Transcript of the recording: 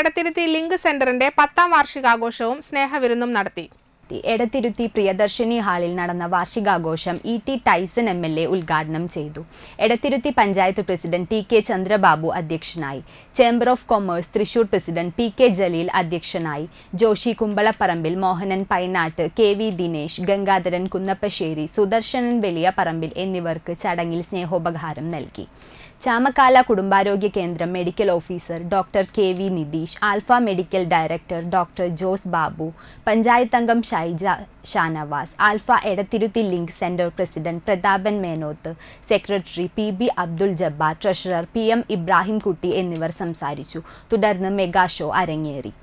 Edathiruthy link സെന്ററിന്റെ പത്താം വാർഷികാഘോഷവും സ്നേഹവിരുന്നും നടത്തി എടത്തിരുത്തി പ്രിയദർശിനി ഹാളിൽ നടന്ന വാർഷികാഘോഷം E T Tyson M L A ഉദ്ഘാടനം ചെയ്തു Edathiruthy panchayat president T K Chandrababu അധ്യക്ഷനായി chamber of commerce Thrissur president P K Jaleel അധ്യക്ഷനായി ജോഷി കുമ്പളപ്പറമ്പിൽ മോഹനൻ പൈനാട്ട് കെ വി ദിനേശ് ഗംഗാധരൻ കുന്നപ്പശ്ശേരി സുദർശനൻ വലിയ പറമ്പിൽ എന്നിവർക്ക് ചടങ്ങിൽ സ്നേഹോപഹാരം നൽകി ചാമക്കാല കുടുംബാരോഗ്യ കേന്ദ്രം medical officer doctor K V Nitheesh Alpha medical director doctor Jose Babu പഞ്ചായത്തംഗം Shaija Shanavas Alpha Edathiruthy link centre president Prathapan Menoth secretary P B Abdul Jabbar treasurer P M Ibrahim Kutty എന്നിവർ സംസാരിച്ചു തുടർന്ന് മെഗാ ഷോ അരങ്ങേറി